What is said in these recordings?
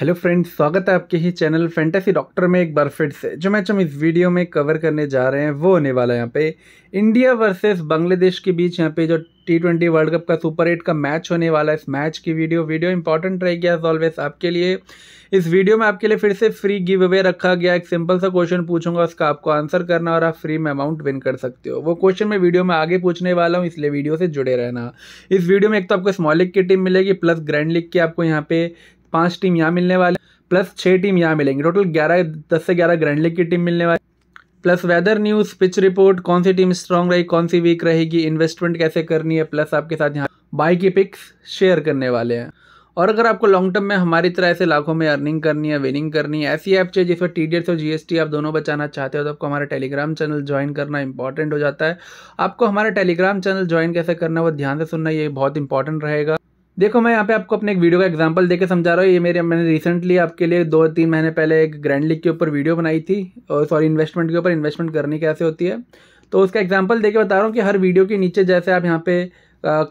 hello friends स्वागत है आपके ही चैनल फैंटेसी डॉक्टर में एक बार फिर से जो मैच हम इस वीडियो में कवर करने जा रहे हैं वो होने वाला है यहाँ पे इंडिया वर्सेस बांग्लादेश के बीच यहाँ पे जो टी ट्वेंटी वर्ल्ड कप का सुपर एट का मैच होने वाला है इस मैच की वीडियो वीडियो इंपॉर्टेंट रहेगी एज ऑलवेज आपके लिए इस वीडियो में आपके लिए फिर से फ्री गिव अवे रखा गया एक सिंपल सा क्वेश्चन पूछूंगा उसका आपको आंसर करना और आप फ्री में अमाउंट विन कर सकते हो वो क्वेश्चन मैं वीडियो में आगे पूछने वाला हूँ इसलिए वीडियो से जुड़े रहना इस वीडियो में एक तो आपको स्मॉल लिग की टीम मिलेगी प्लस ग्रैंड लिग की आपको यहाँ पे पाँच टीम यहाँ मिलने वाले प्लस छः टीम यहाँ मिलेंगी टोटल ग्यारह दस से ग्यारह ग्रैंड लीग की टीम मिलने वाली plus weather news pitch report कौन सी टीम स्ट्रांग रही कौन सी वीक रहेगी इन्वेस्टमेंट कैसे करनी है प्लस आपके साथ यहाँ बाई की पिक्स शेयर करने वाले हैं और अगर आपको लॉन्ग टर्म में हमारी तरह ऐसे लाखों में अर्निंग करनी है विनिंग करनी है ऐसी ऐप चाहिए जिसमें पर टी और जीएसटी आप दोनों बचाना चाहते हो तो आपको हमारा टेलीग्राम चैनल ज्वाइन करना इंपॉर्टेंट हो जाता है आपको हमारा टेलीग्राम चैनल ज्वाइन कैसे करना है वो ध्यान से सुनना ये बहुत इंपॉर्टेंट रहेगा देखो मैं यहाँ पे आपको अपने एक वीडियो का एग्जांपल देके समझा रहा हूँ ये मेरे मैंने रिसेंटली आपके लिए दो तीन महीने पहले एक ग्रैंड लीग के ऊपर वीडियो बनाई थी और सॉरी इन्वेस्टमेंट के ऊपर इन्वेस्टमेंट करनी कैसे होती है तो उसका एग्जाम्पल देके बता रहा हूँ कि हर वीडियो के नीचे जैसे आप यहाँ पे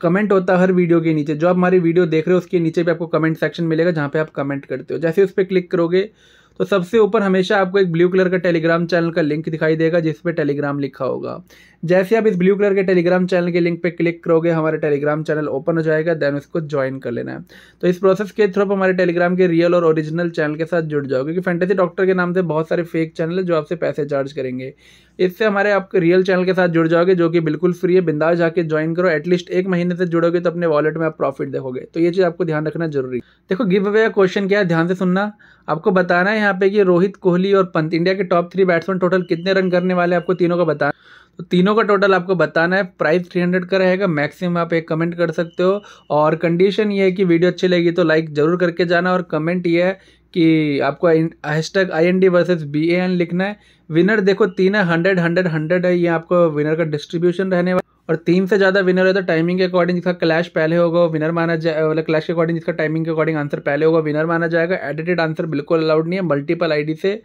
कमेंट होता है हर वीडियो के नीचे जो आप हमारी वीडियो देख रहे हो उसके नीचे भी आपको कमेंट सेक्शन मिलेगा जहाँ पे आप कमेंट करते हो जैसे उस पर क्लिक करोगे तो सबसे ऊपर हमेशा आपको एक ब्लू कलर का टेलीग्राम चैनल का लिंक दिखाई देगा जिस पर टेलीग्राम लिखा होगा जैसे आप इस ब्लू कलर के टेलीग्राम चैनल के लिंक पे क्लिक करोगे हमारे टेलीग्राम चैनल ओपन हो जाएगा देन उसको ज्वाइन कर लेना है तो इस प्रोसेस के थ्रू हमारे टेलीग्राम के रियल और ओरिजिनल चैनल के साथ जुड़ जाओ क्योंकि फैंटेसी डॉक्टर के नाम से बहुत सारे फेक चैनल है जो आपसे पैसे चार्ज करेंगे इससे हमारे आपके रियल चैनल के साथ जुड़ जाओगे जो कि बिल्कुल फ्री है बिंदा जाके ज्वाइन करो एटलीस्ट एक महीने से जुड़ोगे तो अपने वॉलेट में आप प्रॉफिट देखोगे तो ये चीज़ आपको ध्यान रखना जरूरी देखो गिव अवे का क्वेश्चन क्या है ध्यान से सुनना आपको बताना है यहाँ पे कि रोहित कोहली और पंत इंडिया के टॉप थ्री बैट्समैन टोटल कितने रन करने वाले आपको तीनों का बताना तो तीनों का टोटल आपको बताना है प्राइस थ्री हंड्रेड का रहेगा मैक्सिमम आप एक कमेंट कर सकते हो और कंडीशन ये है कि वीडियो अच्छी लगी तो लाइक ज़रूर करके जाना और कमेंट ये है कि आपको hashtag I N D versus B A N लिखना है विनर देखो तीन है हंड्रेड हंड्रेड हंड्रेड है ये आपको विनर का डिस्ट्रीब्यूशन रहने वाला और तीन से ज़्यादा विनर है तो टाइमिंग के अकॉर्डिंग जिसका क्लैश पहले होगा विनर माना जाए मतलब क्लैश के अकॉर्डिंग जिसका टाइमिंग के अकॉर्डिंग आंसर पहले होगा विनर माना जाएगा एडिटेड आंसर बिल्कुल अलाउड नहीं है मल्टीपल आईडी से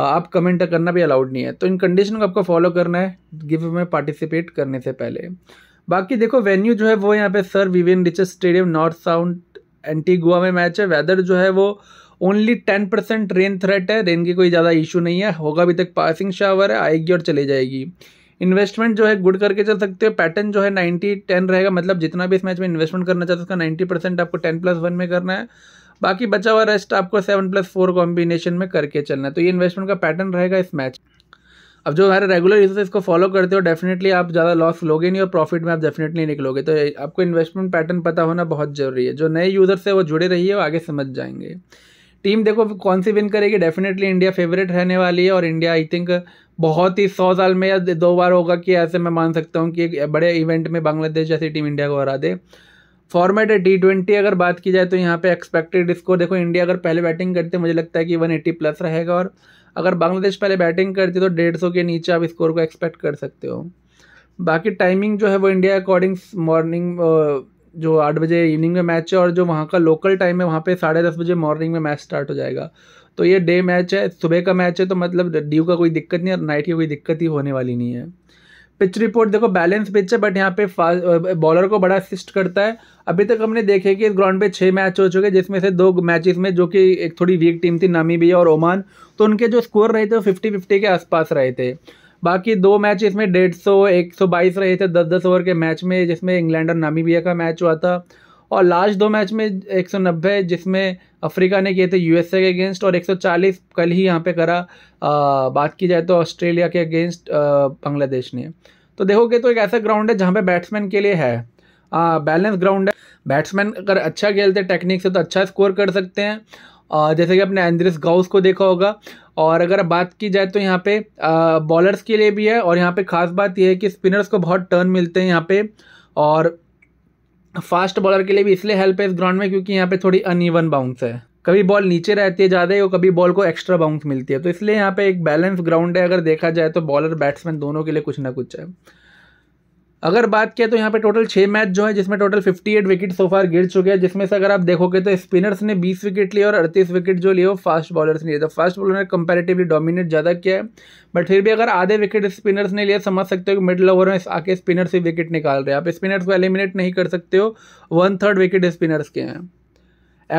आप कमेंट तो करना भी अलाउड नहीं है तो इन कंडीशन को आपको फॉलो करना है गिव में पार्टिसिपेट करने से पहले बाकी देखो वेन्यू जो है वो यहाँ पे sir Vivian Richards stadium North Sound Antigua में मैच है वेदर जो है वो only ten percent rain threat है रेन की कोई ज़्यादा इशू नहीं है होगा अभी तक पासिंग शावर है आएगी और चली जाएगी इन्वेस्टमेंट जो है गुड करके चल सकते हो पैटर्न जो है नाइन्टी टेन रहेगा मतलब जितना भी इस मैच में इन्वेस्टमेंट करना चाहते हो उसका नाइन्टी परसेंट आपको टेन प्लस वन में करना है बाकी बचा हुआ रेस्ट आपको सेवन प्लस फोर कॉम्बिनेशन में करके चलना है तो ये इन्वेस्टमेंट का पैटर्न रहेगा इस मैच अब जो हमारे रेगुलर यूजर्स इसको फॉलो करते हो डेफिनेटली आप ज़्यादा लॉस लोगे नहीं और प्रॉफिट में आप डेफिनेटली निकलोगे तो आपको इन्वेस्टमेंट पैटर्न पता होना बहुत ज़रूरी है जो नए यूजर्स है वो जुड़े रहिए और आगे समझ जाएंगे टीम देखो कौन सी विन करेगी डेफिनेटली इंडिया फेवरेट रहने वाली है और इंडिया आई थिंक बहुत ही सौ साल में या दो बार होगा कि ऐसे मैं मान सकता हूँ कि बड़े इवेंट में बांग्लादेश जैसी टीम इंडिया को हरा दे फॉर्मेट है टी ट्वेंटी अगर बात की जाए तो यहाँ पे एक्सपेक्टेड स्कोर देखो इंडिया अगर पहले बैटिंग करते मुझे लगता है कि वन एट्टी प्लस रहेगा और अगर बांग्लादेश पहले बैटिंग करती तो डेढ़ सौ के नीचे आप स्कोर को एक्सपेक्ट कर सकते हो बाकी टाइमिंग जो है वो इंडिया अकॉर्डिंग मॉर्निंग जो आठ बजे इवनिंग में मैच है और जो वहाँ का लोकल टाइम है वहाँ पर साढ़े दस बजे मॉर्निंग में मैच स्टार्ट हो जाएगा तो ये डे मैच है सुबह का मैच है तो मतलब ड्यू का कोई दिक्कत नहीं है और नाइट की कोई दिक्कत ही होने वाली नहीं है पिच रिपोर्ट देखो बैलेंस पिच है बट यहाँ पे बॉलर को बड़ा असिस्ट करता है अभी तक हमने देखे कि इस ग्राउंड पे छः मैच हो चुके जिसमें से दो मैचेस में जो कि एक थोड़ी वीक टीम थी नामीबिया और ओमान तो उनके जो स्कोर रहे थे वो फिफ्टी फिफ्टी के आसपास रहे थे बाकी दो मैच इसमें डेढ़ सौ एक सौ बाईस रहे थे दस दस ओवर के मैच में जिसमें इंग्लैंड और नामीबिया का मैच हुआ था और लास्ट दो मैच में 190 जिसमें अफ्रीका ने किए थे यूएसए के अगेंस्ट और 140 कल ही यहाँ पे करा आ, बात की जाए तो ऑस्ट्रेलिया के अगेंस्ट बांग्लादेश ने तो देखोगे तो एक ऐसा ग्राउंड है जहाँ पे बैट्समैन के लिए है बैलेंस ग्राउंड है बैट्समैन अगर अच्छा खेलते हैं टेक्निक से तो अच्छा स्कोर कर सकते हैं आ, जैसे कि अपने एंद्रिस गाउस को देखा होगा और अगर बात की जाए तो यहाँ पे बॉलर्स के लिए भी है और यहाँ पे खास बात यह है कि स्पिनर्स को बहुत टर्न मिलते हैं यहाँ पे और फास्ट बॉलर के लिए भी इसलिए हेल्प है इस ग्राउंड में क्योंकि यहाँ पे थोड़ी अनइवन बाउंस है कभी बॉल नीचे रहती है ज़्यादा और कभी बॉल को एक्स्ट्रा बाउंस मिलती है तो इसलिए यहाँ पे एक बैलेंस ग्राउंड है अगर देखा जाए तो बॉलर बैट्समैन दोनों के लिए कुछ ना कुछ है अगर बात किया तो यहाँ पे टोटल छः मैच जो है जिसमें टोटल 58 विकेट सोफार गिर चुके हैं जिसमें से अगर आप देखोगे तो स्पिनर्स ने 20 विकेट लिए और 38 विकेट जो लिए वो फास्ट बॉलर्स ने लिए तो फास्ट बॉलर ने कंपेरेटिवली डोमिनेट ज़्यादा किया है बट फिर भी अगर आधे विकेट स्पिनर्स ने लिए समझ सकते हो कि मिडल ओवर में आके स्पिनर से विकेट निकाल रहे हैं आप स्पिनर्स को एलिमिनेट नहीं कर सकते हो वन थर्ड विकेट स्पिनर्स के हैं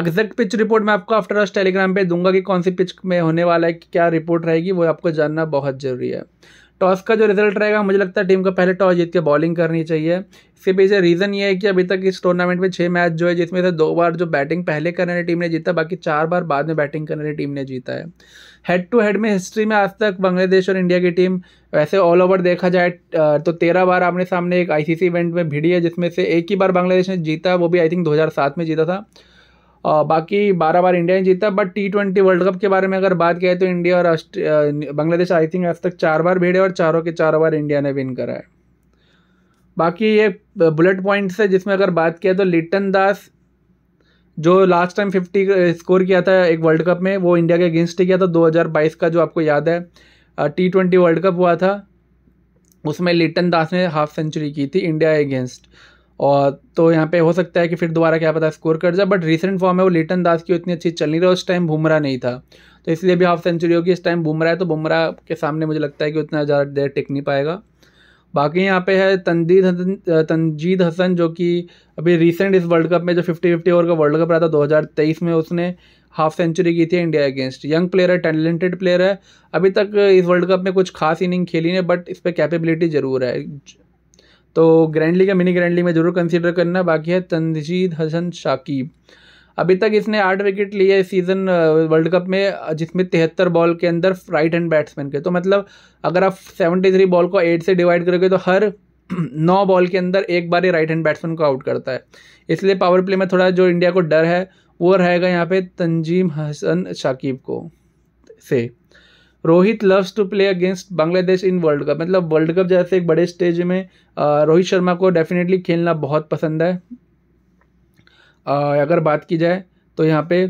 एग्जैक्ट पिच रिपोर्ट मैं आपको आफ्टर टेलीग्राम पे दूंगा कि कौन सी पिच में होने वाला है क्या रिपोर्ट रहेगी वो आपको जानना बहुत ज़रूरी है टॉस का जो रिजल्ट रहेगा मुझे लगता है टीम को पहले टॉस जीत के बॉलिंग करनी चाहिए इसके पीछे रीज़न ये है कि अभी तक इस टूर्नामेंट में छः मैच जो है जिसमें से दो बार जो बैटिंग पहले करने वाली टीम ने जीता बाकी चार बार बाद में बैटिंग करने वाली टीम ने जीता है हेड टू हेड में हिस्ट्री में आज तक बांग्लादेश और इंडिया की टीम वैसे ऑल ओवर देखा जाए तो तेरह बार आपने सामने एक आई इवेंट में भिड़ी है जिसमें से एक ही बार बांग्लादेश ने जीता वो भी आई थिंक दो में जीता था बाकी बारह बार इंडिया ने जीता but T twenty world cup के बारे में अगर बात किया तो इंडिया और बांग्लादेश आई थिंक आज तक चार बार भेड़े और चारों के चारों बार इंडिया ने विन करा है बाकी ये बुलेट पॉइंट्स है जिसमें अगर बात किया तो लिटन दास जो लास्ट टाइम फिफ्टी स्कोर किया था एक वर्ल्ड कप में वो इंडिया के अगेंस्ट ही किया था बाईस का जो आपको याद है टी ट्वेंटी वर्ल्ड कप हुआ था उसमें लिटन दास ने हाफ सेंचुरी की थी इंडिया अगेंस्ट और तो यहाँ पे हो सकता है कि फिर दोबारा क्या पता स्कोर कर जाए बट रिसेंट फॉर्म है वो लिटन दास की इतनी अच्छी चल नहीं रही उस टाइम बुमरा नहीं था तो इसलिए भी हाफ सेंचुरी होगी इस टाइम बुमरा है तो बुमरा के सामने मुझे लगता है कि उतना ज़्यादा देर टिक नहीं पाएगा बाकी यहाँ पे है तंजीद हसन तंजीद हसन जो कि अभी रिसेंट इस वर्ल्ड कप में जो फिफ्टी फिफ्टी ओवर का वर्ल्ड कप रहा था तेईस में उसने हाफ सेंचुरी की थी इंडिया अगेंस्ट यंग प्लेयर है टैलेंटेड प्लेयर है अभी तक इस वर्ल्ड कप में कुछ खास इनिंग खेली नहीं बट इस पर कैपेबिलिटी ज़रूर है तो ग्रैंडली का मिनी ग्रैंडली में ज़रूर कंसिडर करना बाकी है तंजीद हसन शाकिब अभी तक इसने आठ विकेट लिए इस सीज़न वर्ल्ड कप में जिसमें तिहत्तर बॉल के अंदर राइट हैंड बैट्समैन के तो मतलब अगर आप सेवेंटी थ्री बॉल को एट से डिवाइड करोगे तो हर नौ बॉल के अंदर एक बार ही राइट हैंड बैट्समैन को आउट करता है इसलिए पावर प्ले में थोड़ा जो इंडिया को डर है वो रहेगा यहाँ पे तंजीम हसन शाकिब को से Rohit loves to play against Bangladesh in world cup मतलब वर्ल्ड कप जैसे एक बड़े स्टेज में रोहित शर्मा को डेफिनेटली खेलना बहुत पसंद है अगर बात की जाए तो यहाँ पे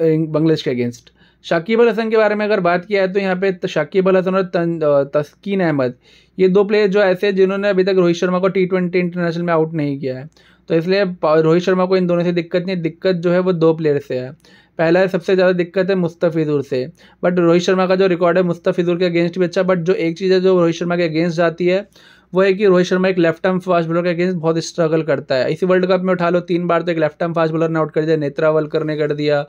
बांग्लादेश के अगेंस्ट शाकिब अल हसन के बारे में अगर बात किया है तो यहाँ पे शाकिब अल हसन और तस्कीन अहमद ये दो प्लेयर जो ऐसे हैं जिन्होंने अभी तक रोहित शर्मा को टी ट्वेंटी इंटरनेशनल में आउट नहीं किया है तो इसलिए रोहित शर्मा को इन दोनों से दिक्कत नहीं दिक्कत जो है वो दो प्लेयर से है पहला है सबसे ज़्यादा दिक्कत है मुस्तफ़िजुर से बट रोहित शर्मा का जो रिकॉर्ड है मुस्तफ़िजुर के अगेंस्ट भी अच्छा बट जो एक चीज़ है जो रोहित शर्मा के अगेंस्ट जाती है वो है कि रोहित शर्मा एक लेफ्ट आर्म फास्ट बॉलर के अगेंस्ट बहुत स्ट्रगल करता है इसी वर्ल्ड कप में उठा लो तीन बार तो एक लेफ्ट आर्म फास्ट बॉलर ने आउट कर दिया नेत्रावलकर ने कर दिया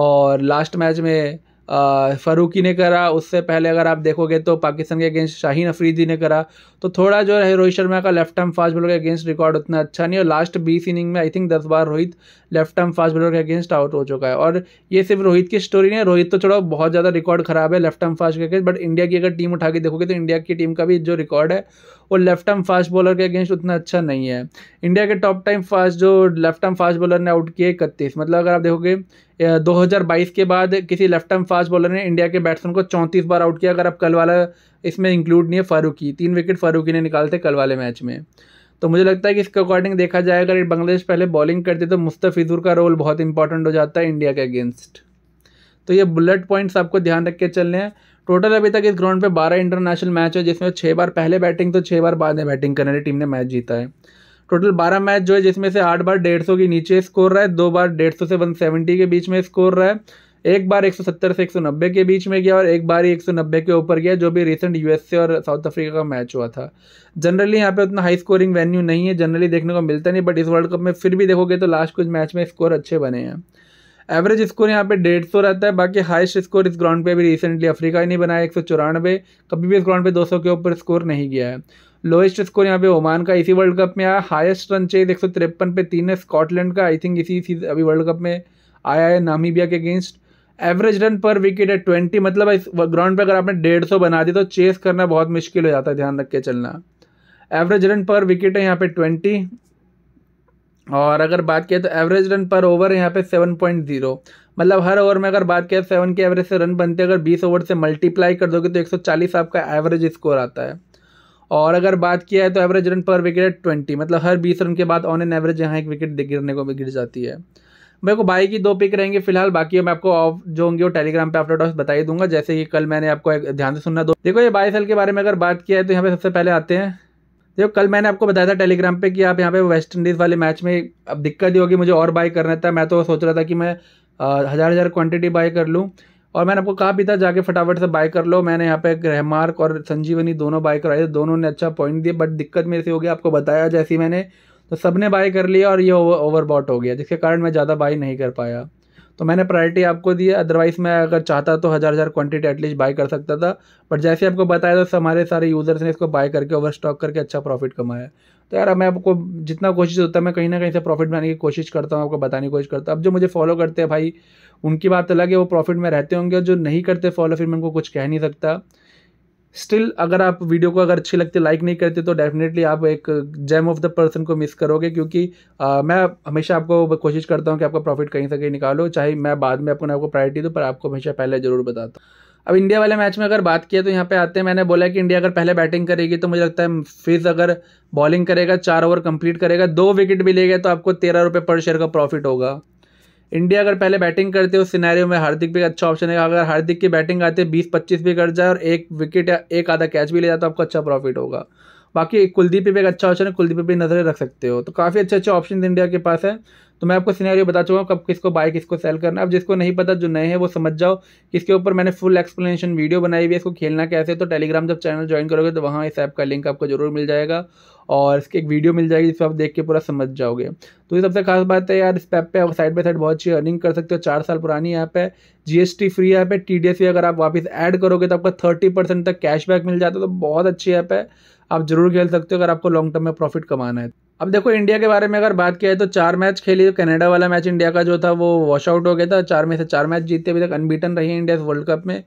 और लास्ट मैच में फ़ारूकी ने करा उससे पहले अगर आप देखोगे तो पाकिस्तान के अगेंस्ट शाहीन अफरीदी ने करा तो थोड़ा जो है रोहित शर्मा का लेफ्ट आर्म फास्ट बॉलर के अगेंस्ट रिकॉर्ड उतना अच्छा नहीं और लास्ट बीस इनिंग में आई थिंक दस बार Rohit left arm fast bowler के अगेंस्ट आउट हो चुका है और ये सिर्फ रोहित की स्टोरी नहीं है रोहित तो छोड़ो बहुत ज़्यादा रिकॉर्ड खराब है लेफ्ट आर्म फास्ट के अगेंस्ट बट इंडिया की अगर टीम उठा के देखोगे तो इंडिया की टीम का भी जो रिकॉर्ड है वो लेफ्ट आर्म फास्ट बॉलर के अगेंस्ट उतना अच्छा नहीं है इंडिया के टॉप टाइम फास्ट जो लेफ्ट आर्म फास्ट बॉलर ने आउट किए इकतीस मतलब अगर आप देखोगे 2022 के बाद किसी लेफ्ट आर्म फास्ट बॉलर ने इंडिया के बैट्समैन को 34 बार आउट किया अगर आप कल वाला इसमें इंक्लूड नहीं है फारूकी तीन विकेट फारूकी ने निकालते कल वाले मैच में तो मुझे लगता है कि इसके अकॉर्डिंग देखा जाए अगर बांग्लादेश पहले बॉलिंग करते तो मुस्तफ़िजूर का रोल बहुत इंपॉर्टेंट हो जाता है इंडिया के अगेंस्ट तो ये बुलेट पॉइंट्स आपको ध्यान रख के चलने हैं टोटल अभी तक इस ग्राउंड पे बारह इंटरनेशनल मैच है जिसमें छः बार पहले बैटिंग तो छः बार बाद में बैटिंग करने वाली टीम ने मैच जीता है टोटल बारह मैच जो है जिसमें से आठ बार डेढ़ सौ के नीचे स्कोर रहा है दो बार डेढ़ सौ से वन सेवेंटी के बीच में स्कोर रहा है एक बार 170 से 190 के बीच में गया और एक बार ही 190 के ऊपर गया जो भी रिसेंट यूएसए और साउथ अफ्रीका का मैच हुआ था जनरली यहाँ पे उतना हाई स्कोरिंग वेन्यू नहीं है जनरली देखने को मिलता नहीं बट इस वर्ल्ड कप में फिर भी देखोगे तो लास्ट कुछ मैच में स्कोर अच्छे बने हैं एवरेज स्कोर यहाँ पे डेढ़ सौ रहता है बाकी हाइस्ट स्कोर इस ग्राउंड पे अभी रिसेंटली अफ्रीका ही नहीं बनाया एक सौ चौरानवे कभी भी इस ग्राउंड पे दो सौ के ऊपर स्कोर नहीं गया है लोएस्ट स्कोर यहाँ पे ओमान का इसी वर्ल्ड कप में आया हाईएस्ट रन चेज एक सौ तिरपन पे तीन है स्कॉटलैंड का आई थिंक इसी अभी वर्ल्ड कप में आया है नामीबिया के against average run per wicket है ट्वेंटी मतलब इस ग्राउंड पर अगर आपने डेढ़ सौ बना दी तो चेस करना बहुत मुश्किल हो जाता है ध्यान रख के चलना एवरेज रन पर विकेट है यहाँ पे ट्वेंटी और अगर बात किया तो एवरेज रन पर ओवर यहाँ पे सेवन पॉइंट जीरो मतलब हर ओवर में अगर बात किया तो सेवन के एवरेज से रन बनते हैं अगर बीस ओवर से मल्टीप्लाई कर दोगे तो एक सौ चालीस आपका एवरेज स्कोर आता है और अगर बात किया तो है तो average run per wicket twenty मतलब हर बीस रन के बाद ऑन एन एवरेज यहाँ एक विकेट गिरने को भी गिर जाती है मेरे को बाई की दो पिक रहेंगे फिलहाल बाकी मैं आपको ऑफ जो होंगे वो टेलीग्राम पे आप बता बताई दूंगा जैसे कि कल मैंने आपको एक ध्यान से सुनना दो देखो ये बाई सेल के बारे में अगर बात किया है तो यहाँ पे सबसे पहले आते हैं देखो कल मैंने आपको बताया था टेलीग्राम पे कि आप यहाँ पे वेस्ट इंडीज़ वाले मैच में अब दिक्कत ही होगी मुझे और बाई करना था मैं तो सोच रहा था कि मैं हज़ार हज़ार क्वान्टिटी बाई कर लूँ और मैंने आपको कहा भी था जाके फटाफट से बाय कर लो मैंने यहाँ पे रहमार्क और संजीवनी दोनों बाय कराई थे दोनों ने अच्छा पॉइंट दिया बट दिक्कत मेरे से हो गया आपको बताया जैसी मैंने तो सब ने बाय कर लिया और ये ओवरबॉट हो गया जिसके कारण मैं ज़्यादा बाय नहीं कर पाया तो मैंने प्रायोरिटी आपको दी है अदरवाइज़ मैं अगर चाहता तो हज़ार हज़ार क्वांटिटी एटलीस्ट बाय कर सकता था बट जैसे आपको बताया तो हमारे सारे यूज़र्स ने इसको बाय करके ओवर स्टॉक करके अच्छा प्रॉफिट कमाया तो यार मैं आपको जितना कोशिश होता है मैं कहीं ना कहीं से प्रॉफिट बनाने की कोशिश करता हूँ आपको बताने की कोशिश करता हूँ अब जो मुझे फॉलो करते हैं भाई उनकी बात अलग है वो प्रॉफिट में रहते होंगे और जो नहीं करते फॉलो फिर मैं उनको कुछ कह नहीं सकता स्टिल अगर आप वीडियो को अगर अच्छी लगती लाइक नहीं करते तो डेफिनेटली आप एक जैम ऑफ द पर्सन को मिस करोगे क्योंकि आ, मैं हमेशा आपको कोशिश करता हूँ कि आपका प्रॉफिट कहीं से कहीं निकालो चाहे मैं बाद में अपने आपको प्रायोरिटी दूँ पर आपको हमेशा पहले ज़रूर बताता हूँ अब इंडिया वाले मैच में अगर बात किया तो यहाँ पे आते हैं मैंने बोला कि इंडिया अगर पहले बैटिंग करेगी तो मुझे लगता है फिज अगर बॉलिंग करेगा चार ओवर कंप्लीट करेगा दो विकेट भी लेगा तो आपको तेरह रुपये पर शेयर का प्रॉफिट होगा इंडिया अगर पहले बैटिंग करते उस सिनेरियो में हार्दिक भी अच्छा ऑप्शन है अगर हार्दिक की बैटिंग आते बीस पच्चीस भी कर जाए और एक विकेट या एक आधा कैच भी ले जाए तो आपको अच्छा प्रॉफिट होगा बाकी कुलदीप पे भी एक अच्छा ऑप्शन है कुलदीप भी नज़रें रख सकते हो तो काफ़ी अच्छे अच्छे ऑप्शन इंडिया के पास है तो मैं आपको सिनेरियो बता चुका हूँ कब किसको बाय किसको सेल करना है अब जिसको नहीं पता जो नए हैं वो समझ जाओ किसके ऊपर मैंने फुल एक्सप्लेनेशन वीडियो बनाई हुई है इसको खेलना कैसे तो टेलीग्राम जब चैनल ज्वाइन करोगे तो वहाँ इस ऐप का लिंक आपको जरूर मिल जाएगा और इसकी एक वीडियो मिल जाएगी जिसको आप देख के पूरा समझ जाओगे तो ये सबसे खास बात है यार इस ऐप पे आप साइड बाई साइड बहुत अच्छी अर्निंग कर सकते हो चार साल पुरानी ऐप है जीएसटी फ्री ऐप है टी डी e अगर आप वापस ऐड करोगे तो आपका थर्टी परसेंट तक कैशबैक मिल जाता है तो बहुत अच्छी ऐप है आप जरूर खेल सकते हो अगर आपको लॉन्ग टर्म में प्रॉफिट कमाना है अब देखो इंडिया के बारे में अगर बात किया है तो चार मैच खेली तो कनाडा वाला मैच इंडिया का जो था वो वॉश आउट हो गया था चार में से चार मैच जीते अभी तक अनबीटन रही है इंडिया वर्ल्ड कप में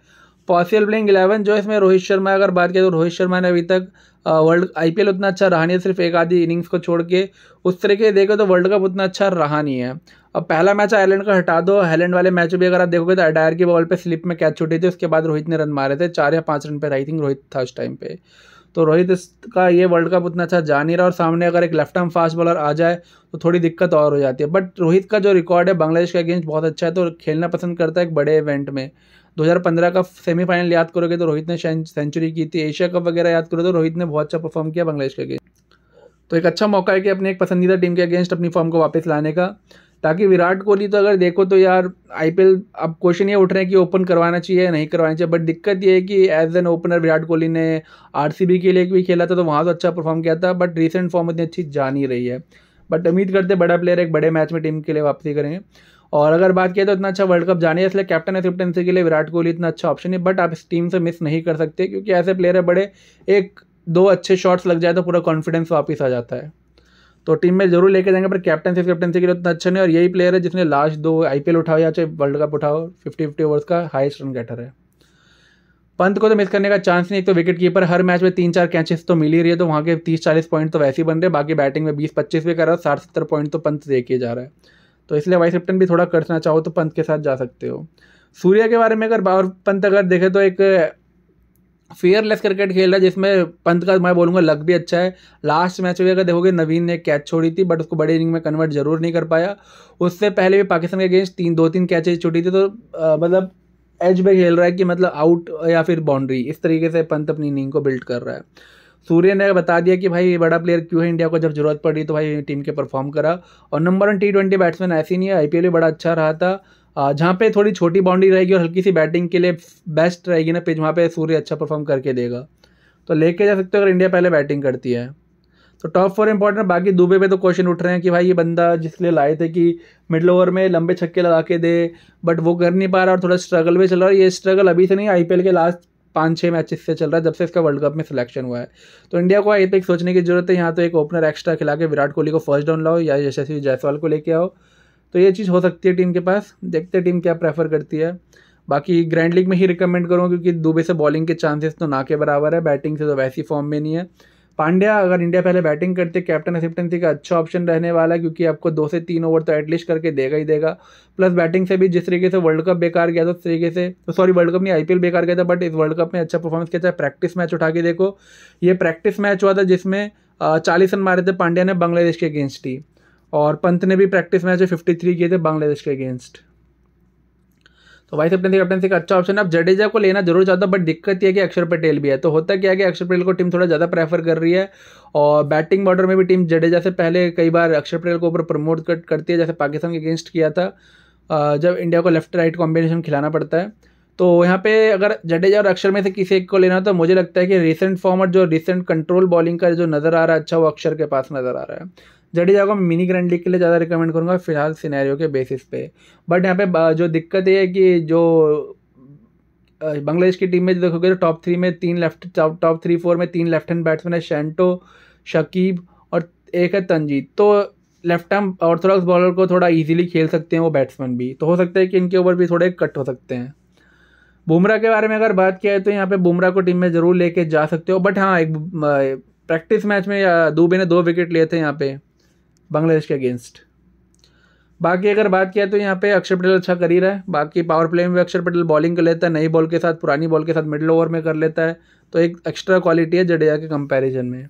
पॉसिबल प्लेइंग इलेवन जो इसमें रोहित शर्मा अगर बात किया तो रोहित शर्मा ने अभी तक वर्ल्ड आईपीएल उतना अच्छा रहा नहीं है सिर्फ एक आधी इनिंग्स को छोड़ के उस तरीके से देखो तो वर्ल्ड कप उतना अच्छा रहा नहीं है अब पहला मैच आयरलैंड का हटा दो आयरलैंड वाले मैच भी अगर आप देखोगे तो अडायर की बॉल पर स्लिप में कैच छूटी थी उसके बाद रोहित ने रन मारे थे चार या पाँच रन पर आई थिंक रोहित था उस टाइम पर तो रोहित का ये वर्ल्ड कप उतना अच्छा जा नहीं रहा और सामने अगर एक लेफ्ट आर्म फास्ट बॉलर आ जाए तो थोड़ी दिक्कत और हो जाती है बट रोहित का जो रिकॉर्ड है बांग्लादेश के अगेंस्ट बहुत अच्छा है तो खेलना पसंद करता है एक बड़े इवेंट में 2015 का सेमीफाइनल याद करोगे तो रोहित ने सेंचुरी की थी एशिया कप वगैरह याद करो तो रोहित ने बहुत अच्छा परफॉर्म किया बांग्लादेश के अगेंस्ट तो एक अच्छा मौका है कि अपने एक पसंदीदा टीम के अगेंस्ट अपनी फॉर्म को वापस लाने का ताकि विराट कोहली तो अगर देखो तो यार आईपीएल अब क्वेश्चन ये उठ रहे हैं कि ओपन करवाना चाहिए या नहीं करवाना चाहिए बट दिक्कत ये है कि as an opener Virat Kohli ने आरसीबी के लिए भी खेला था तो वहाँ तो अच्छा परफॉर्म किया था बट रिसेंट फॉर्म इतनी अच्छी जा नहीं रही है बट उम्मीद करते बड़ा प्लेयर एक बड़े मैच में टीम के लिए वापसी करेंगे और अगर बात किया तो इतना अच्छा वर्ल्ड कप जाने इसलिए कैप्टन कैप्टनसी के लिए विराट कोहली इतना अच्छा ऑप्शन है बट आप इस टीम से मिस नहीं कर सकते क्योंकि ऐसे प्लेयर है बड़े एक दो अच्छे शॉट्स लग जाए तो पूरा कॉन्फिडेंस वापस आ जाता है तो टीम में जरूर लेके जाएंगे पर कैप्टनसी कैप्टनसी के लिए उतना अच्छा नहीं और यही प्लेयर है जिसने लास्ट दो एल उठाओ या चाहे वर्ल्ड कप उठाओ फिफ्टी फिफ्टी ओवर्स का हाइस्ट रन कैटर है पंत को तो मिस करने का चांस नहीं एक तो विकेट कीपर हर मैच में तीन चार कैचेस तो मिल ही रही है तो वहाँ के तीस चालीस पॉइंट तो वैसे ही बन रहे बाकी बैटिंग में बीस पच्चीस भी कर रहा है साठ सत्तर पॉइंट तो पंत दे के जा रहा है तो इसलिए वाइस कैप्टन भी थोड़ा करना चाहो तो पंत के साथ जा सकते हो सूर्या के बारे में अगर और पंत अगर देखे तो एक फेयरलेस क्रिकेट खेल रहा है जिसमें पंत का मैं बोलूँगा लक भी अच्छा है लास्ट मैच में अगर देखोगे नवीन ने कैच छोड़ी थी बट उसको बड़े इनिंग में कन्वर्ट जरूर नहीं कर पाया उससे पहले भी पाकिस्तान के अगेंस्ट तीन दो तीन कैचेज छूटी थी तो आ, मतलब एज पे खेल रहा है कि मतलब आउट या फिर बाउंड्री इस तरीके से पंत अपनी इनिंग को बिल्ड कर रहा है सूर्य ने बता दिया कि भाई बड़ा प्लेयर क्यों है इंडिया को जब जरूरत पड़ी तो भाई टीम के परफॉर्म करा और number one T twenty batsman ऐसी नहीं है आईपीएल भी बड़ा अच्छा रहा था जहाँ पे थोड़ी छोटी बाउंड्री रहेगी और हल्की सी बैटिंग के लिए बेस्ट रहेगी ना पिच वहाँ पे सूर्य अच्छा परफॉर्म करके देगा तो लेके जा सकते हो अगर इंडिया पहले बैटिंग करती है तो टॉप फोर इंपॉर्टेंट बाकी दुबे पे तो क्वेश्चन उठ रहे हैं कि भाई ये बंदा लिए लाए थे कि मिडल ओवर में लंबे छक्के लगा के दे बट वो कर नहीं पा रहा और थोड़ा स्ट्रगल भी चल रहा है ये स्ट्रगल अभी से नहीं आईपीएल के लास्ट पाँच छः मैचेस से चल रहा है जब से इसका वर्ल्ड कप में सिलेक्शन हुआ है तो इंडिया को आई तक सोचने की जरूरत है यहाँ तो एक ओपनर एक्स्ट्रा खिला के विराट कोहली को फर्स्ट डाउन लाओ या यशस्वी जायसवाल को लेके आओ तो ये चीज़ हो सकती है टीम के पास देखते हैं टीम क्या प्रेफर करती है बाकी ग्रैंड लीग में ही रिकमेंड करूँगा क्योंकि दुबे से बॉलिंग के चांसेस तो ना के बराबर है बैटिंग से तो वैसी फॉर्म में नहीं है पांड्या अगर इंडिया पहले बैटिंग करते कैप्टन असिप्टेंसी का अच्छा ऑप्शन रहने वाला है क्योंकि आपको दो से तीन ओवर तो एटलीस्ट करके देगा ही देगा प्लस बैटिंग से भी जिस तरीके से वर्ल्ड कप बेकार गया था उस तरीके से तो सॉरी वर्ल्ड कप नहीं आईपीएल बेकार गया था बट इस वर्ल्ड कप में अच्छा परफॉर्मेंस किया था प्रैक्टिस मैच उठा के देखो ये प्रैक्टिस मैच हुआ था जिसमें चालीस रन मारे थे पांड्या ने बांग्लादेश के अगेंस्ट ही और पंत ने भी प्रैक्टिस मैच में फिफ्टी थ्री किए थे बांग्लादेश के अगेंस्ट तो वाइस थी कैप्टनसी का अच्छा ऑप्शन है आप जडेजा को लेना जरूर चाहता बट दिक्कत यह है कि अक्षर पटेल भी है तो होता क्या है कि अक्षर पटेल को टीम थोड़ा ज़्यादा प्रेफर कर रही है और बैटिंग बॉर्डर में भी टीम जडेजा से पहले कई बार अक्षर पटेल को ऊपर प्रमोट कर, करती है जैसे पाकिस्तान के अगेंस्ट किया था जब इंडिया को लेफ्ट राइट कॉम्बिनेशन खिलाना पड़ता है तो यहाँ पे अगर जडेजा और अक्षर में से किसी एक को लेना तो मुझे लगता है कि रिसेंट फॉर्म और जो रिसेंट कंट्रोल बॉलिंग का जो नज़र आ रहा है अच्छा वो अक्षर के पास नज़र आ रहा है जडेजा को मिनी ग्रैंड लीग के लिए ज़्यादा रिकमेंड करूँगा फिलहाल सिनेरियो के बेसिस पे बट यहाँ पे जो दिक्कत ये है कि जो बांग्लादेश की टीम में देखोगे तो टॉप थ्री में तीन लेफ्ट टॉप थ्री फोर में तीन लेफ्ट हैंड बैट्समैन है शेंटो शकीब और एक है तंजीत तो लेफ्ट हैंड ऑर्थोडॉक्स बॉलर को थोड़ा इजीली खेल सकते हैं वो बैट्समैन भी तो हो सकता है कि इनके ऊपर भी थोड़े कट हो सकते हैं बुमराह के बारे में अगर बात किया है तो यहाँ पे बुमराह को टीम में ज़रूर लेके जा सकते हो बट हाँ एक प्रैक्टिस मैच में दुबे ने दो विकेट लिए थे यहाँ पे बांग्लादेश के अगेंस्ट बाकी अगर बात किया तो यहाँ पे अक्षर पटेल अच्छा कर ही रहा है बाकी पावर प्ले में भी अक्षर पटेल बॉलिंग कर लेता है नई बॉल के साथ पुरानी बॉल के साथ मिडिल ओवर में कर लेता है तो एक एक्स्ट्रा क्वालिटी है जडेजा के कंपैरिजन में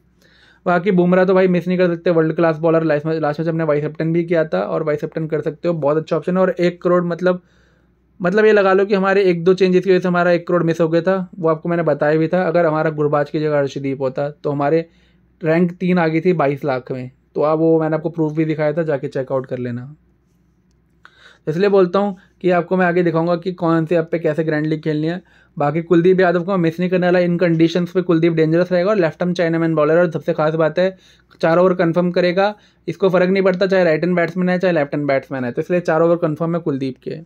बाकी बुमराह तो भाई मिस नहीं कर सकते world class bowler last match last अपने वाइस कैप्टन भी किया था और वाइस कैप्टन कर सकते हो बहुत अच्छा ऑप्शन है और एक करोड़ मतलब मतलब ये लगा लो कि हमारे एक दो चेंजेस की वजह से हमारा एक करोड़ मिस हो गया था वो आपको मैंने बताया भी था अगर हमारा गुरबाज की जगह अर्षदीप होता तो हमारे रैंक तीन आ गई थी बाईस लाख में तो आप वो मैंने आपको प्रूफ भी दिखाया था जाके चेकआउट कर लेना तो इसलिए बोलता हूँ कि आपको मैं आगे दिखाऊंगा कि कौन से आप पे कैसे ग्रैंड लीग खेलनी है बाकी कुलदीप यादव को मिस नहीं करने वाला इन कंडीशन पे कुलदीप डेंजरस रहेगा और लेफ्ट चाइना मैन बॉलर और सबसे खास बात है चार ओवर कन्फर्म करेगा इसको फर्क नहीं पड़ता चाहे राइट हैंड बैट्समैन है चाहे लेफ्ट हैंड बैट्समैन है तो इसलिए चार ओवर कन्फर्म है कुलदीप के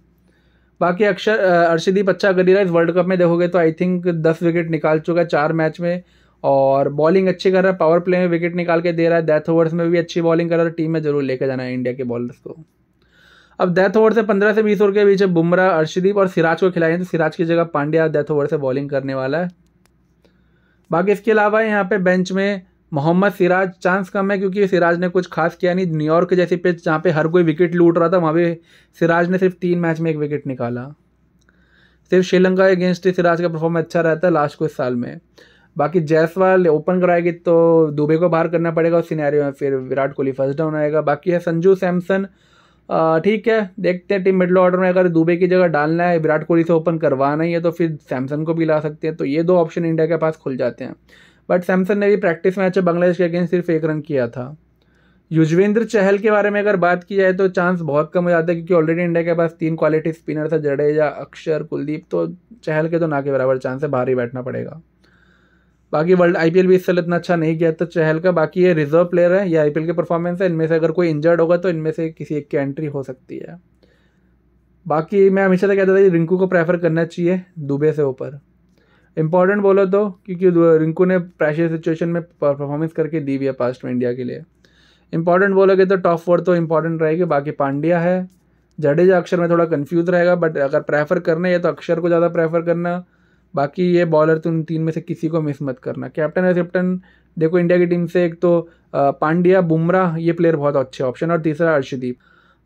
बाकी अक्षर अर्षदीप अच्छा कर इस वर्ल्ड कप में देखोगे तो आई थिंक दस विकेट निकाल चुका है चार मैच में और बॉलिंग अच्छी कर रहा है पावर प्ले में विकेट निकाल के दे रहा है डेथ ओवर्स में भी अच्छी बॉलिंग कर रहा है टीम में जरूर लेकर जाना है इंडिया के बॉलर्स को अब डेथ ओवर से पंद्रह से बीस ओवर के बीच बुमराह अर्शदीप और सिराज को खिलाएंगे तो सिराज की जगह पांड्या डेथ ओवर से बॉलिंग करने वाला है बाकी इसके अलावा यहाँ पे बेंच में मोहम्मद सिराज चांस कम है क्योंकि सिराज ने कुछ खास किया नहीं न्यूयॉर्क जैसी पिच जहाँ पे हर कोई विकेट लूट रहा था वहाँ पे सिराज ने सिर्फ तीन मैच में एक विकेट निकाला सिर्फ श्रीलंका अगेंस्ट सिराज का परफॉर्मेंस अच्छा रहता है लास्ट कुछ साल में बाकी जयसवाल ओपन कराएगी तो दुबे को बाहर करना पड़ेगा उस सीनारी में फिर विराट कोहली फर्स्ट डाउन आएगा बाकी है संजू सैमसन ठीक है देखते हैं टीम मिडल ऑर्डर में अगर दुबे की जगह डालना है विराट कोहली से ओपन करवाना ही है तो फिर सैमसन को भी ला सकते हैं तो ये दो ऑप्शन इंडिया के पास खुल जाते हैं बट सैमसन ने भी प्रैक्टिस मैच है बांग्लादेश के अगेंस्ट सिर्फ एक रन किया था युजवेंद्र चहल के बारे में अगर बात की जाए तो चांस बहुत कम हो जाता है क्योंकि ऑलरेडी इंडिया के पास तीन क्वालिटी स्पिनर था जडेजा अक्षर कुलदीप तो चहल के तो ना के बराबर चांस है बाहर ही बैठना पड़ेगा बाकी वर्ल्ड आईपीएल भी इस साल इतना अच्छा नहीं गया तो चहल का बाकी ये रिजर्व प्लेयर है या आईपीएल के परफॉर्मेंस है इनमें से अगर कोई इंजर्ड होगा तो इनमें से किसी एक की एंट्री हो सकती है बाकी मैं हमेशा से कहता था कि रिंकू को प्रेफर करना चाहिए दुबे से ऊपर इंपॉर्टेंट बोलो तो क्योंकि रिंकू ने प्रेशर सिचुएशन में परफॉर्मेंस करके दी हुई है पास्ट में इंडिया के लिए इंपॉर्टेंट बोलोगे तो टॉप फोर तो इंपॉर्टेंट रहेगी बाकी पांड्या है जडेजा अक्षर में थोड़ा कन्फ्यूज़ रहेगा बट अगर प्रेफर करना है तो अक्षर को ज़्यादा प्रेफर करना बाकी ये बॉलर तो उन तीन में से किसी को मिस मत करना कैप्टन रिसेप्टन देखो इंडिया की टीम से एक तो पांड्या बुमराह ये प्लेयर बहुत अच्छे ऑप्शन और तीसरा अर्शदीप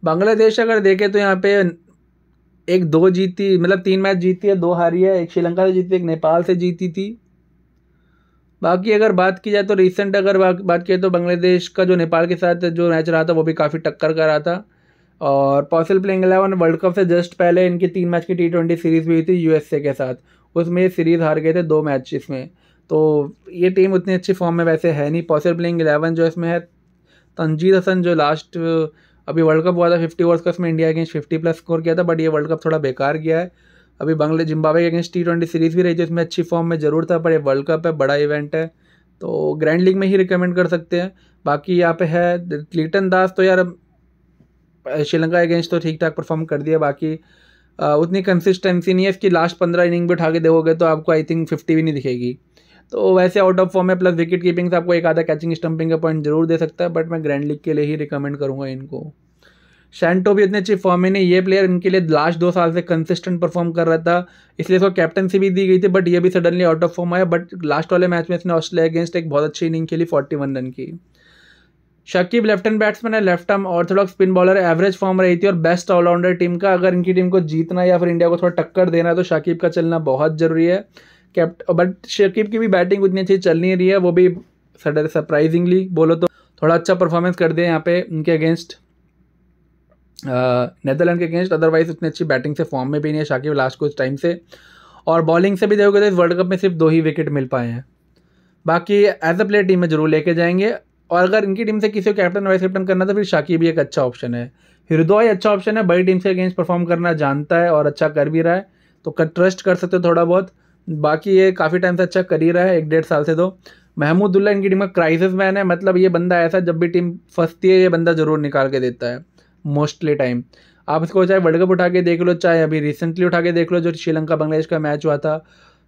बांग्लादेश अगर देखे तो यहाँ पे एक दो जीती मतलब तीन मैच जीती है दो हारी है एक श्रीलंका से जीती एक नेपाल से जीती थी बाकी अगर बात की जाए तो रिसेंट अगर बात की जाए तो बांग्लादेश का जो नेपाल के साथ जो मैच रहा था वो भी काफ़ी टक्कर का रहा था और possible playing eleven world cup से जस्ट पहले इनकी तीन मैच की टी ट्वेंटी सीरीज भी हुई थी यूएसए के साथ उसमें सीरीज़ हार गए थे दो मैचेस में तो ये टीम उतनी अच्छी फॉर्म में वैसे है नहीं पॉसिबल प्लेइंग एलेवन जो इसमें है तंजीद हसन जो लास्ट अभी वर्ल्ड कप हुआ था फिफ्टी ओवर्स का उसमें India against fifty plus score किया था बट ये वर्ल्ड कप थोड़ा बेकार गया है अभी बंगले जिम्बावे के अगेंस्ट टी ट्वेंटी सीरीज़ भी रही थी उसमें अच्छी फॉर्म में ज़रूर था पर ये वर्ल्ड कप है बड़ा इवेंट है तो ग्रैंड लीग में ही रिकमेंड कर सकते हैं बाकी यहाँ पे है क्लीटन दास तो यार श्रीलंका अगेंस्ट तो ठीक ठाक परफॉर्म कर दिया बाकी उतनी कंसिस्टेंसी नहीं है इसकी लास्ट पंद्रह इनिंग भी उठा के देखोगे तो आपको आई थिंक फिफ्टी भी नहीं दिखेगी तो वैसे आउट ऑफ फॉर्म है प्लस विकेट कीपिंग से आपको एक आधा कैचिंग स्टंपिंग का पॉइंट जरूर दे सकता है बट मैं ग्रैंड लीग के लिए ही रिकमेंड करूँगा इनको शैंटो भी इतने अच्छे फॉर्म में नहीं ये प्लेयर इनके लिए लास्ट दो साल से कंसिस्टेंट परफॉर्म कर रहा था इसलिए इसको कैप्टनसी भी दी गई थी बट ये भी सडनली आउट ऑफ फॉर्म आया बट लास्ट वाले मैच में इसने ऑस्ट्रेलिया अगेंस्ट एक बहुत अच्छी इनिंग खेली फोर्टी वन रन की शकीब लेफ्ट हैंड बैट्समैन है left arm orthodox spin bowler है एवरेज फॉर्म रही थी और बेस्ट ऑलराउंडर टीम का अगर इनकी टीम को जीतना या फिर इंडिया को थोड़ा टक्कर देना है तो शकीब का चलना बहुत जरूरी है कैप्ट बट शकीब की भी बैटिंग उतनी अच्छी चल नहीं रही है वो भी सरप्राइजिंगली बोलो तो थोड़ा अच्छा परफॉर्मेंस कर दिया यहाँ पे उनके अगेंस्ट नेदरलैंड के अगेंस्ट अदरवाइज उतनी अच्छी बैटिंग से फॉर्म में भी नहीं है शाकिब लास्ट कुछ टाइम से और बॉलिंग से भी देखोगे तो इस वर्ल्ड कप में सिर्फ दो ही विकेट मिल पाए हैं बाकी एज अ प्लेयर टीम में जरूर लेके जाएंगे और अगर इनकी टीम से किसी को कैप्टन वाइस कैप्टन करना तो फिर शाकी भी एक अच्छा ऑप्शन है ही अच्छा ऑप्शन है बड़ी टीम से अगेंस्ट परफॉर्म करना जानता है और अच्छा कर भी रहा है तो कर ट्रस्ट कर सकते हो थोड़ा बहुत बाकी ये काफ़ी टाइम से अच्छा कर ही रहा है एक डेढ़ साल से तो महमूदुल्ला इनकी टीम का क्राइसिस मैन है मतलब ये बंदा ऐसा जब भी टीम फंसती है ये बंदा ज़रूर निकाल के देता है मोस्टली टाइम आप इसको चाहे वर्ल्ड कप उठा के देख लो चाहे अभी रिसेंटली उठा के देख लो जो श्रीलंका बांग्लादेश का मैच हुआ था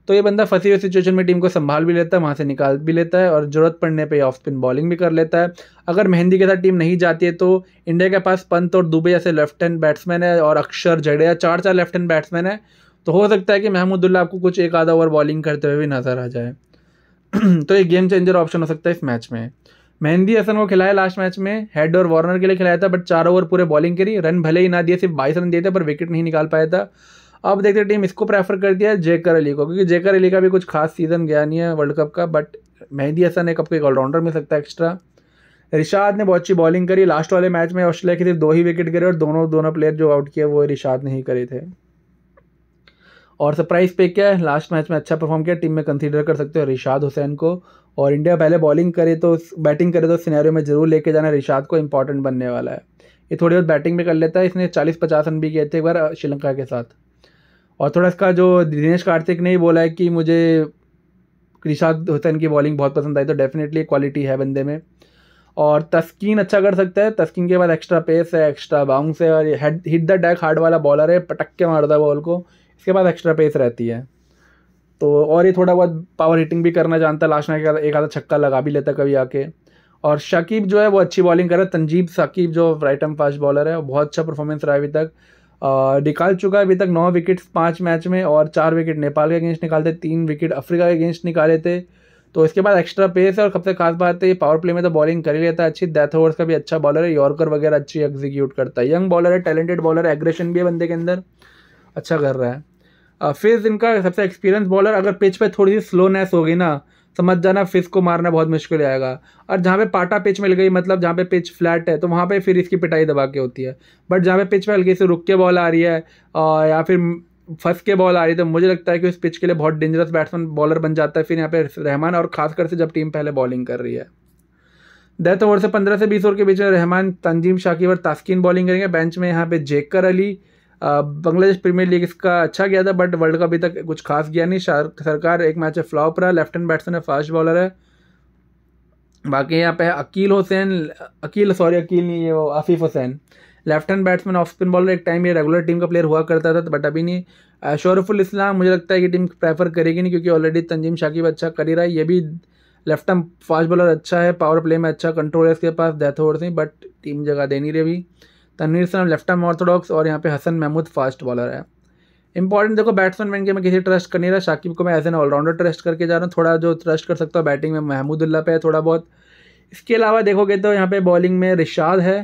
तो ये बंदा फंसी हुई सिचुएशन में टीम को संभाल भी लेता है वहाँ से निकाल भी लेता है और ज़रूरत पड़ने पे ऑफ स्पिन बॉलिंग भी कर लेता है अगर मेहंदी के साथ टीम नहीं जाती है तो इंडिया के पास पंत और दुबे जैसे लेफ्ट हैंड बैट्समैन है और अक्षर जडेजा चार चार लेफ्ट हैंड बैट्समैन है तो हो सकता है कि महमूदुल्ला आपको कुछ एक आधा ओवर बॉलिंग करते हुए भी नजर आ जाए तो ये गेम चेंजर ऑप्शन हो सकता है इस मैच में मेहंदी हसन को खिलाया लास्ट मैच में हेड और वार्नर के लिए खिलाया था बट चार ओवर पूरे बॉलिंग करी रन भले ही ना दिए सिर्फ बाईस रन दिए थे पर विकेट नहीं निकाल पाया था अब देखते हैं टीम इसको प्रेफर कर दिया जेकर अली को क्योंकि जेकर अली का भी कुछ खास सीज़न गया नहीं है वर्ल्ड कप का बट मेहंदी हसन एक आपको एक ऑलराउंडर मिल सकता है एक्स्ट्रा रिशाद ने बहुत अच्छी बॉलिंग करी लास्ट वाले मैच में ऑस्ट्रेलिया के सिर्फ दो ही विकेट गिरे और दोनों दोनों प्लेयर जो आउट किए वो रिशाद ने ही करे थे और सरप्राइज पे क्या है लास्ट मैच में अच्छा परफॉर्म किया टीम में कंसीडर कर सकते हो रिशाद हुसैन को और इंडिया पहले बॉलिंग करे तो बैटिंग करे तो सिनेरियो में ज़रूर लेके जाना रिशाद को इंपॉर्टेंट बनने वाला है ये थोड़ी बहुत बैटिंग भी कर लेता है इसने चालीस पचास रन भी किए थे एक बार श्रीलंका के साथ और थोड़ा इसका जो दिनेश कार्तिक ने ही बोला है कि मुझे कृषा हुसैन की बॉलिंग बहुत पसंद आई तो डेफिनेटली क्वालिटी है बंदे में और तस्किन अच्छा कर सकता है तस्किन के बाद एक्स्ट्रा पेस है एक्स्ट्रा बाउंस है और head hit the deck hard वाला बॉलर है पटक के मारता है बॉल को इसके बाद एक्स्ट्रा पेस रहती है तो और ये थोड़ा बहुत पावर हिटिंग भी करना जानता है लास्ट में एक आधा छक्का लगा भी लेता कभी आके और शकीब जो है वो अच्छी बॉलिंग कर रहा है तंजीब शकीब जो राइट एम फास्ट बॉलर है बहुत अच्छा परफॉर्मेंस रहा है अभी तक निकाल चुका है अभी तक नौ विकेट पाँच मैच में और चार विकेट नेपाल के अगेंस्ट निकालते तीन विकेट अफ्रीका के अगेंस्ट निकाले थे तो इसके बाद एक्स्ट्रा पेस है और सबसे खास बात है ये पावर प्ले में तो बॉलिंग कर ही लेता है अच्छी डेथ ओवर्स का भी अच्छा बॉलर है यॉर्कर वगैरह अच्छी एग्जीक्यूट करता है यंग बॉलर है टैलेंटेड बॉलर है एग्रेशन भी है बंदे के अंदर अच्छा कर रहा है फिर इनका सबसे एक्सपीरियंस बॉलर अगर पिच पर थोड़ी सी स्लोनेस होगी ना समझ जाना फिस को मारना बहुत मुश्किल आएगा और जहाँ पे पाटा पिच मिल गई मतलब जहाँ पे पिच फ्लैट है तो वहाँ पे फिर इसकी पिटाई दबा के होती है बट जहाँ पे पिच पे हल्की से रुक के बॉल आ रही है और या फिर फंस के बॉल आ रही है तो मुझे लगता है कि उस पिच के लिए बहुत डेंजरस बैट्समैन बॉलर बन जाता है फिर यहाँ पे रहमान और खासकर से जब टीम पहले बॉलिंग कर रही है डेथ ओवर से पंद्रह से बीस ओवर के बीच में रहमान तंजीम शाकिब और तास्किन बॉलिंग करेंगे बेंच में यहाँ पे जेकर अली बांग्लादेश प्रीमियर लीग इसका अच्छा गया था बट वर्ल्ड कप अभी तक कुछ खास गया नहीं सरकार एक मैच है फ्लॉप रहा लेफ्ट हैंड बैट्समैन है फास्ट बॉलर है बाकी यहाँ पे Akeal Hosein Akeal sorry Akeal नहीं है वो Asif Hussain left hand batsman off spin bowler एक टाइम ये रेगुलर टीम का प्लेयर हुआ करता था बट अभी नहीं शोरफुल इस्लाम मुझे लगता है कि टीम प्रेफर करेगी नहीं क्योंकि ऑलरेडी तंजीम शाकिब अच्छा कर ही रहा है ये भी लेफ्ट हैंड फास्ट बॉलर अच्छा है पावर प्ले में अच्छा कंट्रोल है इसके पास डेथ ओवर से बट टीम जगह दे नहीं रही अभी Tanvir Sanam left arm orthodox और यहाँ पे हसन महमूद फास्ट बॉलर है इंपॉर्टेंट देखो बैट्समैन में के मैं किसी ट्रस्ट कर नहीं रहा शाकिब को मैं एज एन ऑलराउंडर ट्रस्ट करके जा रहा हूँ थोड़ा जो ट्रस्ट कर सकता हूँ बैटिंग में महमूदुल्ला पे है थोड़ा बहुत इसके अलावा देखोगे तो यहाँ पे बॉलिंग में रिशाद है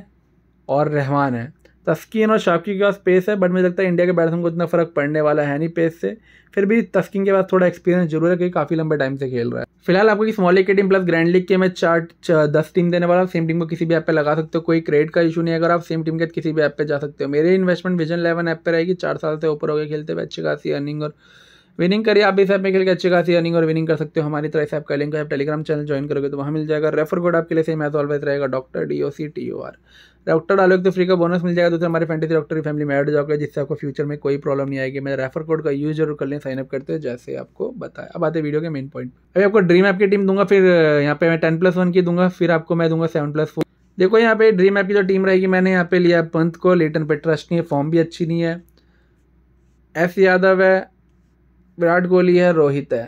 और रहमान है तस्किन और शाफकी के पास पेस है बट मुझे लगता है इंडिया के बैट्समैन को इतना फ़र्क पड़ने वाला है नहीं पेस से फिर भी तस्किन के पास थोड़ा एक्सपीरियंस जरूर है क्योंकि काफ़ी लंबे टाइम से खेल रहा है फिलहाल आपको स्मॉल मॉलिक की टीम प्लस ग्रैंड लीग के मैं चार दस टीम देने वाला सेम टीम को किसी भी ऐप पर लगा सकते हो कोई क्रेडिट का इशू नहीं है अगर आप सेम टीम के किसी भी ऐप पर जा सकते हो मेरे इन्वेस्टमेंट विजन इलेवन ऐप पर रहेगी चार साल से ऊपर हो गए खेलते हुए अच्छी खासी अर्निंग और विनिंग करिए आप इस ऐप में खेल के अच्छी खासी अर्निंग और विनिंग कर सकते हो हमारी तरह इस ऐप का लिंक आप टेलीग्राम चैनल ज्वाइन करोगे तो वहाँ मिल जाएगा रेफर कोड आपके लिए सेम एज ऑलवेज रहेगा doctor D O C T O R doctor डालोगे तो फ्री का बोनस मिल जाएगा दूसरे हमारे फैंटेसी डॉक्टर फैमिली में एड जाओगे जिससे आपको फ्यूचर में कोई प्रॉब्लम नहीं आएगी मैं रेफर कोड का यूज जरूर कर लें साइनअप करते हो जैसे आपको बताया अब आते वीडियो के मेन पॉइंट अभी आपको ड्रीम ऐप की टीम दूंगा फिर यहाँ पे मैं टेन प्लस वन की दूंगा फिर आपको मैं दूंगा सेवन प्लस फोर देखो यहाँ पे ड्रीम ऐप की जो टीम रहेगी मैंने यहाँ पे लिया पंथ को लेटन पे ट्रस्ट नहीं है फॉर्म भी अच्छी नहीं है एस यादव है विराट कोहली है रोहित है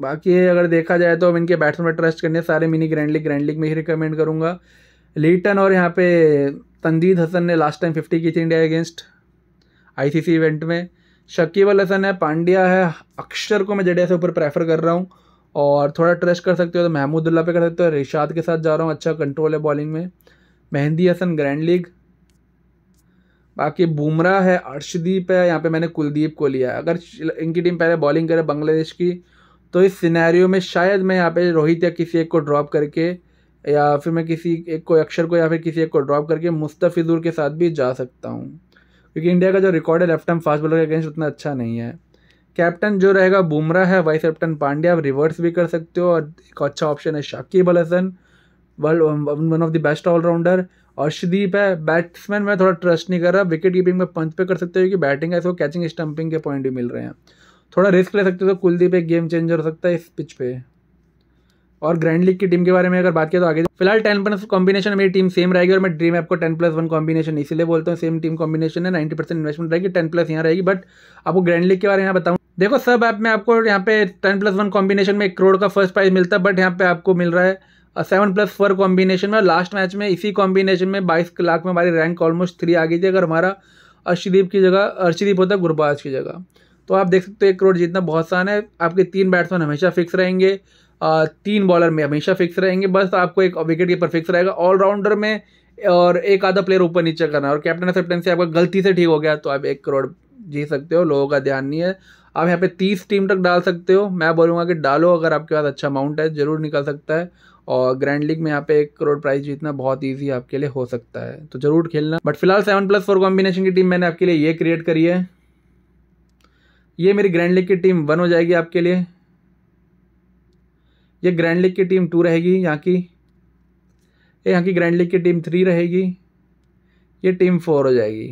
बाकी अगर देखा जाए तो अब इनके बैट्समैन में ट्रस्ट करने सारे mini grand league grand league में ही रिकमेंड करूँगा लीटन और यहाँ पे तंजीद हसन ने लास्ट टाइम फिफ्टी की थी इंडिया अगेंस्ट आईसीसी इवेंट में शकीब अल हसन है पांड्या है अक्षर को मैं जडेजा से ऊपर प्रेफर कर रहा हूँ और थोड़ा ट्रस्ट कर सकते हो तो महमूदुल्ला पे कर सकते हो रिशाद के साथ जा रहा हूँ अच्छा कंट्रोल है बॉलिंग में मेहंदी हसन ग्रैंड लीग बाकी बुमराह है अर्शदीप है यहाँ पे मैंने कुलदीप को लिया है अगर इनकी टीम पहले बॉलिंग करे बांग्लादेश की तो इस सिनेरियो में शायद मैं यहाँ पे रोहित या किसी एक को ड्रॉप करके या फिर मैं किसी एक को अक्षर को या फिर किसी एक को ड्रॉप करके मुस्तफ़िजुर के साथ भी जा सकता हूँ क्योंकि इंडिया का जो रिकॉर्ड है लेफ्ट आर्म फास्ट बॉलर के अगेंस्ट उतना अच्छा नहीं है कैप्टन जो रहेगा बुमराह है वाइस कैप्टन पांड्या आप रिवर्स भी कर सकते हो और एक अच्छा ऑप्शन है Shakib Al Hasan world one of the best allrounder Arshdeep है बैट्समैन में थोड़ा ट्रस्ट नहीं कर रहा विकेट कीपिंग में पंच पे कर सकते हो कि बैटिंग है इसको कैचिंग स्टंपिंग के पॉइंट भी मिल रहे हैं थोड़ा रिस्क ले सकते हो तो कुलदीप एक गेम चेंजर हो सकता है इस पिच पे और ग्रैंड लीग की टीम के बारे में अगर बात किया तो आगे फिलहाल टेन प्लस कॉम्बिनेशन मेरी टीम सेम रहेगी और मैं ड्रीम ऐप को टेन प्लस वन कॉम्बिनेशन इसीलिए बोलता हूँ सेम टीम कॉम्बिनेशन है नाइन्टी परसेंट इन्वेस्टमेंट रहेगी टेन प्लस यहाँ रहेगी बट आपको ग्रैंड लीग के बारे में बताऊँ देखो सब ऐप में आपको यहाँ पे टेन प्लस वन कॉम्बिनेशन में एक करोड़ का फर्स्ट प्राइज मिलता है बट यहाँ पे आपको मिल रहा है सेवन प्लस फोर कॉम्बिनेशन में लास्ट मैच में इसी कॉम्बिनेशन में बाईस लाख में हमारी रैंक ऑलमोस्ट थ्री आ गई थी अगर हमारा अर्शदीप की जगह अर्शदीप होता गुरबाज की जगह तो आप देख सकते हो एक करोड़ जीतना बहुत आसान है आपके तीन बैट्समैन हमेशा फिक्स रहेंगे तीन बॉलर में हमेशा फिक्स रहेंगे बस आपको एक विकेट कीपर फिक्स रहेगा ऑलराउंडर में और एक आधा प्लेयर ऊपर नीचे करना और कैप्टन एक्सेप्टन से आपका गलती से ठीक हो गया तो आप एक करोड़ जीत सकते हो लोगों का ध्यान नहीं है आप यहाँ पे तीस टीम तक डाल सकते हो मैं बोलूँगा कि डालो अगर आपके पास अच्छा अमाउंट है ज़रूर निकल सकता है और ग्रैंड लीग में यहाँ पे एक करोड़ प्राइज जीतना बहुत ईजी आपके लिए हो सकता है तो जरूर खेलना बट फिलहाल सेवन प्लस फोर कॉम्बिनेशन की टीम मैंने आपके लिए ये क्रिएट करी है ये मेरी ग्रैंड लीग की टीम वन हो जाएगी आपके लिए ये ग्रैंड लीग की टीम टू रहेगी यहाँ की ये यहाँ की ग्रैंड लीग की टीम थ्री रहेगी ये टीम फोर हो जाएगी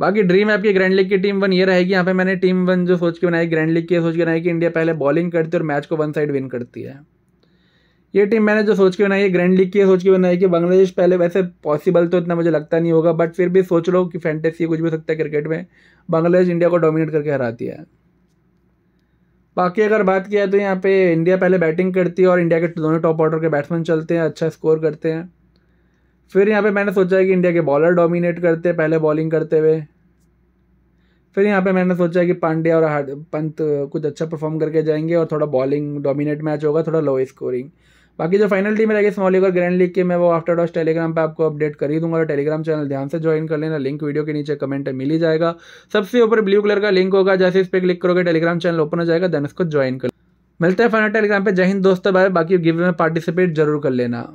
बाकी ड्रीम ऐप की ग्रैंड लीग की टीम वन ये रहेगी यहाँ पे मैंने टीम वन जो सोच के बनाई ग्रैंड लीग की सोच के बनाई कि इंडिया पहले बॉलिंग करती है और मैच को वन साइड विन करती है ये टीम मैंने जो सोच के बनाई है ग्रैंड लीग की सोच के बनाई कि बांग्लादेश पहले वैसे पॉसिबल तो इतना मुझे लगता नहीं होगा बट फिर भी सोच लो कि फैंटेसी कुछ भी सकता है क्रिकेट में बांग्लादेश इंडिया को डोमिनेट करके हराती है बाकी अगर बात किया तो यहाँ पे इंडिया पहले बैटिंग करती है और इंडिया के दोनों टॉप ऑर्डर के बैट्समैन चलते हैं अच्छा स्कोर करते हैं फिर यहाँ पे मैंने सोचा है कि इंडिया के बॉलर डोमिनेट करते हैं पहले बॉलिंग करते हुए फिर यहाँ पे मैंने सोचा कि पांड्या और पंत कुछ अच्छा परफॉर्म करके जाएंगे और थोड़ा बॉलिंग डोमिनेट मैच होगा थोड़ा लो स्कोरिंग बाकी जो फाइनल टीम रहेगी स्मॉल लीग और ग्रैंड लीग की मैं वो आफ्टर डॉस टेलीग्राम पे आपको अपडेट कर ही दूंगा और टेलीग्राम चैनल ध्यान से ज्वाइन कर लेना लिंक वीडियो के नीचे कमेंट मिल ही जाएगा सबसे ऊपर ब्लू कलर का लिंक होगा जैसे इस पर क्लिक करोगे टेलीग्राम चैनल ओपन हो जाएगा देन उसको ज्वाइन कर मिलते हैं फाइनल टेलीग्राम पर जय हिंद दोस्तों बाय बाकी गिव में पार्टिसिपेट जरूर कर लेना